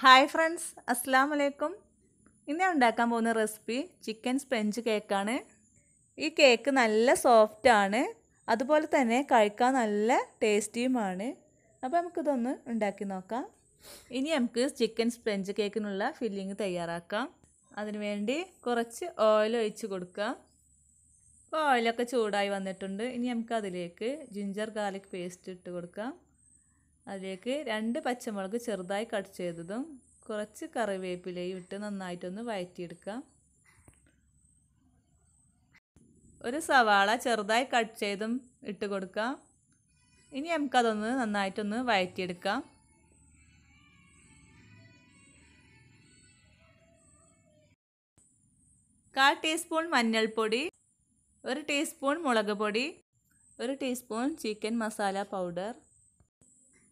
hi friends അസ്സാം വലൈക്കും ഇന്ന് ഞാൻ ഉണ്ടാക്കാൻ പോകുന്ന റെസിപ്പി ചിക്കൻ സ്പെഞ്ച് കേക്കാണ് ഈ കേക്ക് നല്ല സോഫ്റ്റാണ് അതുപോലെ തന്നെ കഴിക്കാൻ നല്ല ടേസ്റ്റിയുമാണ് അപ്പോൾ നമുക്കിതൊന്ന് ഉണ്ടാക്കി നോക്കാം ഇനി നമുക്ക് ചിക്കൻ സ്പെഞ്ച് കേക്കിനുള്ള ഫില്ലിങ് തയ്യാറാക്കാം അതിനുവേണ്ടി കുറച്ച് ഓയിൽ ഒഴിച്ച് കൊടുക്കാം അപ്പോൾ ഓയിലൊക്കെ ചൂടായി വന്നിട്ടുണ്ട് ഇനി നമുക്ക് അതിലേക്ക് ജിഞ്ചർ ഗാർലിക് പേസ്റ്റ് ഇട്ട് കൊടുക്കാം അതിലേക്ക് രണ്ട് പച്ചമുളക് ചെറുതായി കട്ട് ചെയ്തതും കുറച്ച് കറിവേപ്പിലയും ഇട്ട് നന്നായിട്ടൊന്ന് വഴറ്റിയെടുക്കാം ഒരു സവാള ചെറുതായി കട്ട് ചെയ്തും ഇട്ട് കൊടുക്കാം ഇനി നമുക്കതൊന്ന് നന്നായിട്ടൊന്ന് വഴറ്റിയെടുക്കാം കാൽ ടീസ്പൂൺ മഞ്ഞൾപ്പൊടി ഒരു ടീസ്പൂൺ മുളക് പൊടി ഒരു ടീസ്പൂൺ ചിക്കൻ മസാല പൗഡർ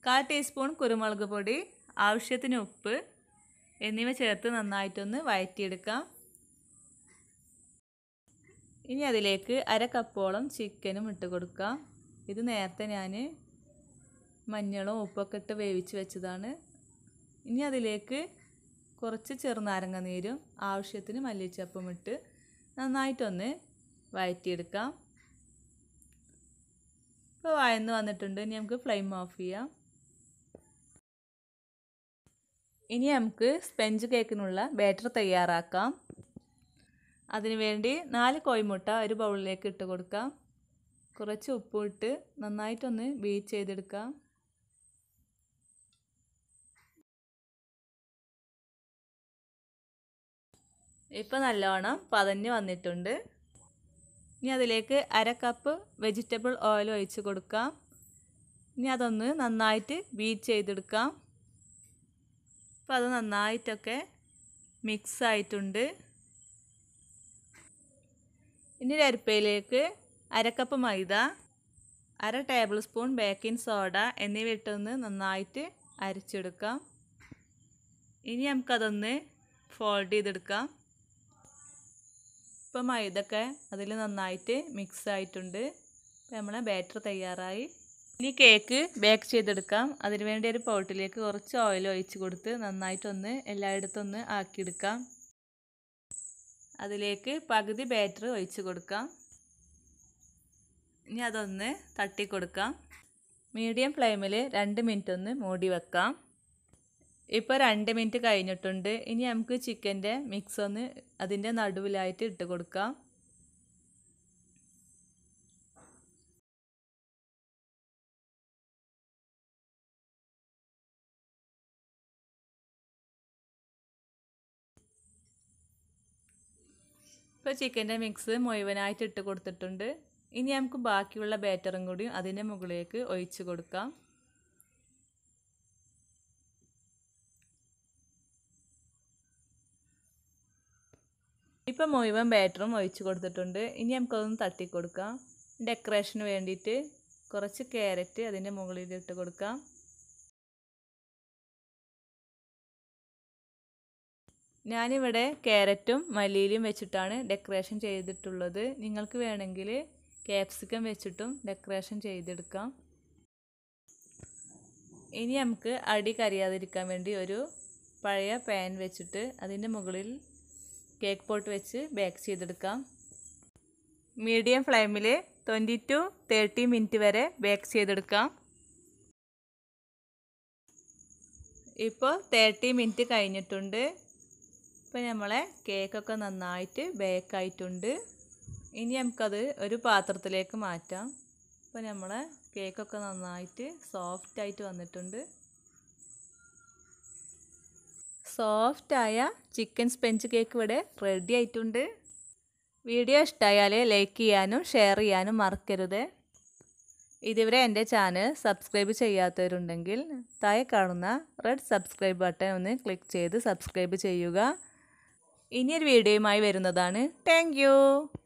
കാൽ ടീസ്പൂൺ കുരുമുളക് പൊടി ആവശ്യത്തിന് ഉപ്പ് എന്നിവ ചേർത്ത് നന്നായിട്ടൊന്ന് വഴറ്റിയെടുക്കാം ഇനി അതിലേക്ക് അര കപ്പോളം ചിക്കനും ഇട്ട് കൊടുക്കാം ഇത് നേരത്തെ ഞാൻ മഞ്ഞളും ഉപ്പൊക്കെ ഇട്ട് വേവിച്ച് വെച്ചതാണ് ഇനി അതിലേക്ക് കുറച്ച് ചെറുനാരങ്ങ നീരും ആവശ്യത്തിന് മല്ലിച്ചപ്പും ഇട്ട് നന്നായിട്ടൊന്ന് വഴറ്റിയെടുക്കാം ഇപ്പോൾ വായന്ന് വന്നിട്ടുണ്ട് ഇനി നമുക്ക് ഫ്ലെയിം ഓഫ് ചെയ്യാം ഇനി നമുക്ക് സ്പെഞ്ച് കേക്കിനുള്ള ബാറ്റർ തയ്യാറാക്കാം അതിനുവേണ്ടി നാല് കോഴിമുട്ട ഒരു ബൗളിലേക്ക് ഇട്ട് കൊടുക്കാം കുറച്ച് ഉപ്പിട്ട് നന്നായിട്ടൊന്ന് ബീറ്റ് ചെയ്തെടുക്കാം ഇപ്പം നല്ലോണം പതഞ്ഞ് വന്നിട്ടുണ്ട് ഇനി അതിലേക്ക് അര കപ്പ് വെജിറ്റബിൾ ഓയിൽ ഒഴിച്ച് കൊടുക്കാം ഇനി അതൊന്ന് നന്നായിട്ട് ബീറ്റ് ചെയ്തെടുക്കാം അപ്പോൾ അത് നന്നായിട്ടൊക്കെ മിക്സ് ആയിട്ടുണ്ട് ഇനി അരപ്പയിലേക്ക് അരക്കപ്പ് മൈദ അര ടേബിൾ സ്പൂൺ ബേക്കിംഗ് സോഡ എന്നിവ ഇട്ടൊന്ന് നന്നായിട്ട് അരച്ചെടുക്കാം ഇനി നമുക്കതൊന്ന് ഫോൾഡ് ചെയ്തെടുക്കാം ഇപ്പം മൈദ ഒക്കെ അതിൽ നന്നായിട്ട് മിക്സ് ആയിട്ടുണ്ട് നമ്മളെ ബാറ്റർ തയ്യാറായി ഇനി കേക്ക് ബേക്ക് ചെയ്തെടുക്കാം അതിനുവേണ്ടി ഒരു പൗട്ടിലേക്ക് കുറച്ച് ഓയിൽ ഒഴിച്ച് കൊടുത്ത് നന്നായിട്ടൊന്ന് എല്ലായിടത്തൊന്ന് ആക്കിയെടുക്കാം അതിലേക്ക് പകുതി ബാറ്റർ ഒഴിച്ച് കൊടുക്കാം ഇനി അതൊന്ന് തട്ടി കൊടുക്കാം മീഡിയം ഫ്ലെയിമിൽ രണ്ട് മിനിറ്റ് ഒന്ന് മൂടി വെക്കാം ഇപ്പോൾ രണ്ട് മിനിറ്റ് കഴിഞ്ഞിട്ടുണ്ട് ഇനി നമുക്ക് ചിക്കൻ്റെ മിക്സ് ഒന്ന് അതിൻ്റെ നടുവിലായിട്ട് ഇട്ട് കൊടുക്കാം ഇപ്പോൾ ചിക്കൻ്റെ മിക്സ് മുഴുവനായിട്ട് ഇട്ട് കൊടുത്തിട്ടുണ്ട് ഇനി നമുക്ക് ബാക്കിയുള്ള ബാറ്ററും കൂടി അതിൻ്റെ മുകളിലേക്ക് ഒഴിച്ചു കൊടുക്കാം ഇപ്പം മുഴുവൻ ബാറ്ററും ഒഴിച്ചു കൊടുത്തിട്ടുണ്ട് ഇനി നമുക്കതൊന്ന് തട്ടിക്കൊടുക്കാം ഡെക്കറേഷന് വേണ്ടിയിട്ട് കുറച്ച് ക്യാരറ്റ് അതിൻ്റെ മുകളിൽ ഇട്ട് കൊടുക്കാം ഞാനിവിടെ ക്യാരറ്റും മല്ലിയിലും വെച്ചിട്ടാണ് ഡെക്കറേഷൻ ചെയ്തിട്ടുള്ളത് നിങ്ങൾക്ക് വേണമെങ്കിൽ ക്യാപ്സിക്കം വെച്ചിട്ടും ഡെക്കറേഷൻ ചെയ്തെടുക്കാം ഇനി നമുക്ക് അടി കരിയാതിരിക്കാൻ വേണ്ടി ഒരു പഴയ പാൻ വെച്ചിട്ട് അതിൻ്റെ മുകളിൽ കേക്ക് പോട്ട് വെച്ച് ബേക്ക് ചെയ്തെടുക്കാം മീഡിയം ഫ്ലെയിമിൽ ട്വൻറ്റി ടു തേർട്ടി മിനിറ്റ് വരെ ബേക്ക് ചെയ്തെടുക്കാം ഇപ്പോൾ തേർട്ടി മിനിറ്റ് കഴിഞ്ഞിട്ടുണ്ട് ഇപ്പം നമ്മളെ കേക്കൊക്കെ നന്നായിട്ട് ബേക്കായിട്ടുണ്ട് ഇനി നമുക്കത് ഒരു പാത്രത്തിലേക്ക് മാറ്റാം ഇപ്പം നമ്മളെ കേക്കൊക്കെ നന്നായിട്ട് സോഫ്റ്റായിട്ട് വന്നിട്ടുണ്ട് സോഫ്റ്റായ ചിക്കൻ സ്പെഞ്ച് കേക്ക് ഇവിടെ റെഡി ആയിട്ടുണ്ട് വീഡിയോ ഇഷ്ടമായാൽ ലൈക്ക് ചെയ്യാനും ഷെയർ ചെയ്യാനും മറക്കരുത് ഇതുവരെ എൻ്റെ ചാനൽ സബ്സ്ക്രൈബ് ചെയ്യാത്തവരുണ്ടെങ്കിൽ താഴെ കാണുന്ന റെഡ് സബ്സ്ക്രൈബ് ബട്ടൺ ഒന്ന് ക്ലിക്ക് ചെയ്ത് സബ്സ്ക്രൈബ് ചെയ്യുക ഇനിയൊരു വീഡിയോയുമായി വരുന്നതാണ് താങ്ക്